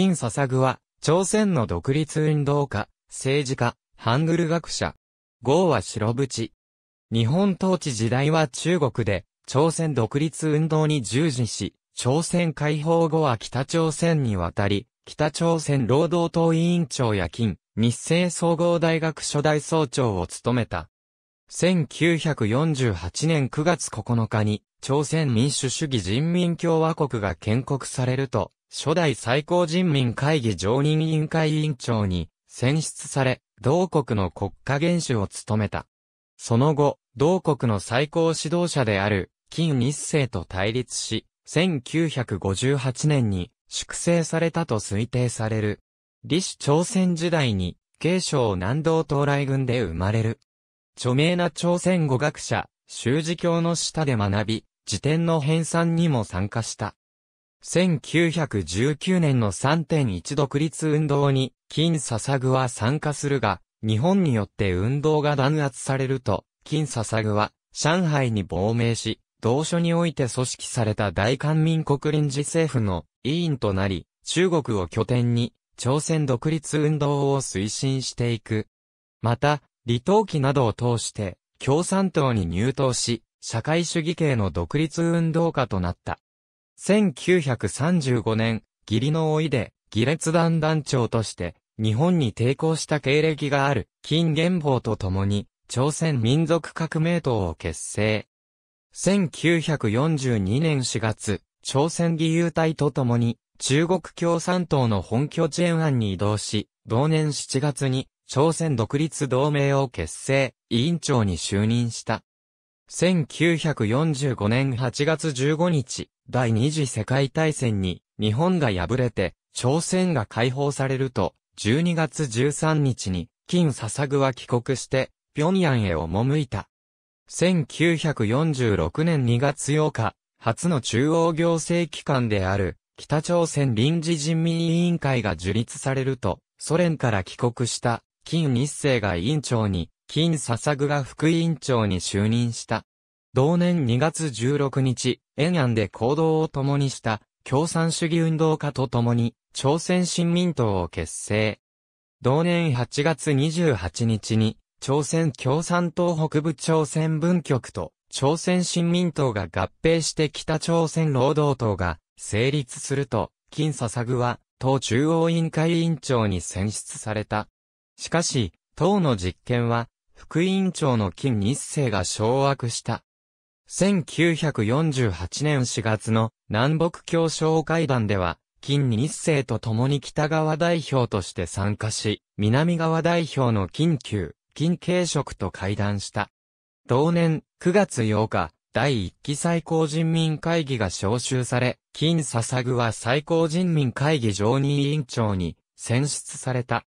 金笹具は、朝鮮の独立運動家、政治家、ハングル学者。号は白淵。日本統治時代は中国で、朝鮮独立運動に従事し、朝鮮解放後は北朝鮮に渡り、北朝鮮労働党委員長や金、日清総合大学初代総長を務めた。1948年9月9日に、朝鮮民主主義人民共和国が建国されると、初代最高人民会議常任委員会委員長に選出され、同国の国家元首を務めた。その後、同国の最高指導者である、金日世と対立し、1958年に粛清されたと推定される。李氏朝鮮時代に、慶尚南道東来軍で生まれる。著名な朝鮮語学者、修辞教の下で学び、辞典の編纂にも参加した。1919年の3.1独立運動に、金笹具は参加するが、日本によって運動が弾圧されると、金笹具は、上海に亡命し、同所において組織された大韓民国臨時政府の委員となり、中国を拠点に、朝鮮独立運動を推進していく。また、李登記などを通して、共産党に入党し、社会主義系の独立運動家となった。1935年、義理のいで、義列団団長として、日本に抵抗した経歴がある、金元宝と共に、朝鮮民族革命党を結成。1942年4月、朝鮮義勇隊と共に、中国共産党の本拠地延安に移動し、同年7月に、朝鮮独立同盟を結成、委員長に就任した。1945年8月15日、第二次世界大戦に日本が敗れて、朝鮮が解放されると、12月13日に、金笹具は帰国して、平壌へ赴いた。1946年2月8日、初の中央行政機関である、北朝鮮臨時人民委員会が樹立されると、ソ連から帰国した、金日成が委員長に、金笹が副委員長に就任した。同年2月16日、延安で行動を共にした共産主義運動家と共に朝鮮新民党を結成。同年8月28日に朝鮮共産党北部朝鮮分局と朝鮮新民党が合併して北朝鮮労働党が成立すると、金笹具は党中央委員会委員長に選出された。しかし、党の実権は副委員長の金日成が掌握した。1948年4月の南北協商会談では、金日成と共に北側代表として参加し、南側代表の金球、金慶職と会談した。同年9月8日、第1期最高人民会議が招集され、金笹具は最高人民会議常任委員長に選出された。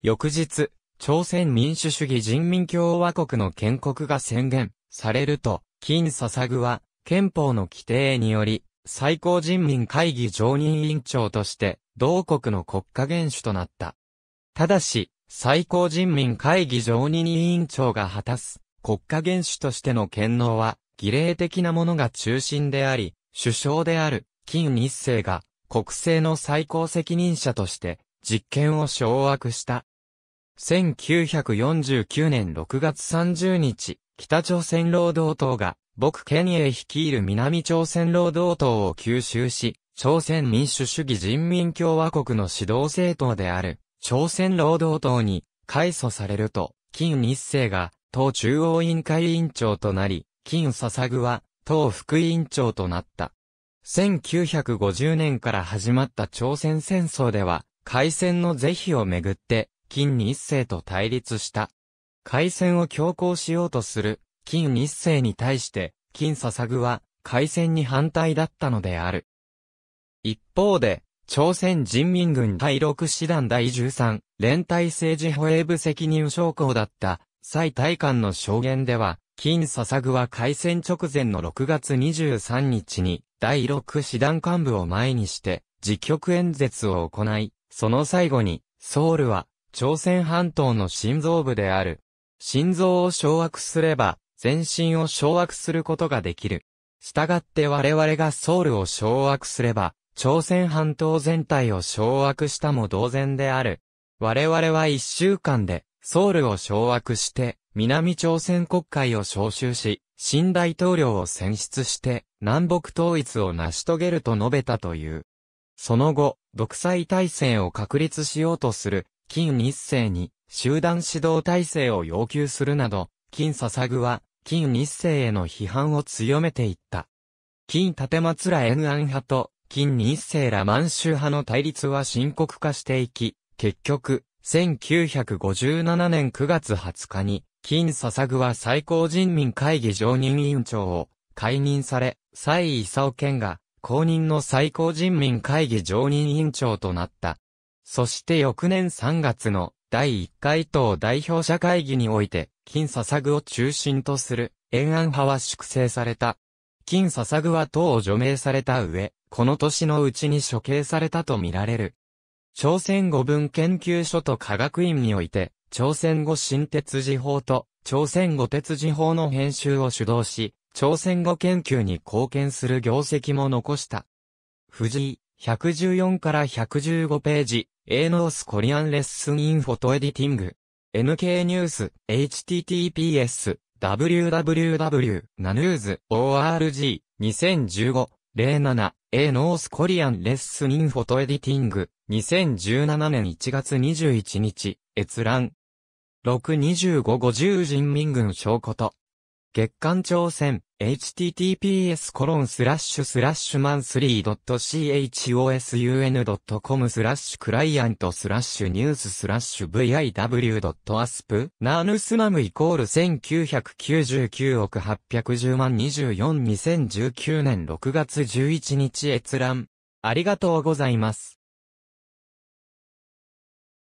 翌日、朝鮮民主主義人民共和国の建国が宣言されると、金笹具は憲法の規定により、最高人民会議常任委員長として、同国の国家元首となった。ただし、最高人民会議常任委員長が果たす国家元首としての権能は、儀礼的なものが中心であり、首相である金日成が国政の最高責任者として実権を掌握した1949年6月30日、北朝鮮労働党が、僕ケニエ率いる南朝鮮労働党を吸収し、朝鮮民主主義人民共和国の指導政党である、朝鮮労働党に、改組されると、金日成が、党中央委員会委員長となり、金笹具は、党副委員長となった。1950年から始まった朝鮮戦争では、開戦の是非をめぐって、金日成と対立した。海戦を強行しようとする金日成に対して、金笹具は海戦に反対だったのである。一方で、朝鮮人民軍第六師団第十三、連帯政治保衛部責任将校だった蔡大官の証言では、金笹具は海戦直前の6月23日に第六師団幹部を前にして、自局演説を行い、その最後に、ソウルは朝鮮半島の心臓部である。心臓を掌握すれば、全身を掌握することができる。したがって我々がソウルを掌握すれば、朝鮮半島全体を掌握したも同然である。我々は一週間で、ソウルを掌握して、南朝鮮国会を招集し、新大統領を選出して、南北統一を成し遂げると述べたという。その後、独裁体制を確立しようとする、金日成に集団指導体制を要求するなど、金笹具は、金日成への批判を強めていった。金立松ら延安派と、金日成ら満州派の対立は深刻化していき、結局、1957年9月20日に、金笹具は最高人民会議常任委員長を解任され、蔡勲健が、公認の最高人民会議常任委員長となった。そして翌年3月の第1回党代表者会議において、金笹具を中心とする延安派は粛清された。金笹具は党を除名された上、この年のうちに処刑されたとみられる。朝鮮語文研究所と科学院において、朝鮮語新鉄字法と朝鮮語鉄字法の編集を主導し、朝鮮語研究に貢献する業績も残した。藤井、114から115ページ、A ノースコリアンレッスンインフォトエディティング NK ニュース https www.nanews.org2015-07 A ノースコリアンレッスンインフォトエディティング2017年1月21日閲覧62550人民軍証拠と月間挑戦、https コロンスラッシュスラッシュマンスリー .chosun.com スラッシュクライアントスラッシュニューススラッシュ viw.asp ナーヌスマムイコール1999億810万24 2019年6月11日閲覧。ありがとうございます。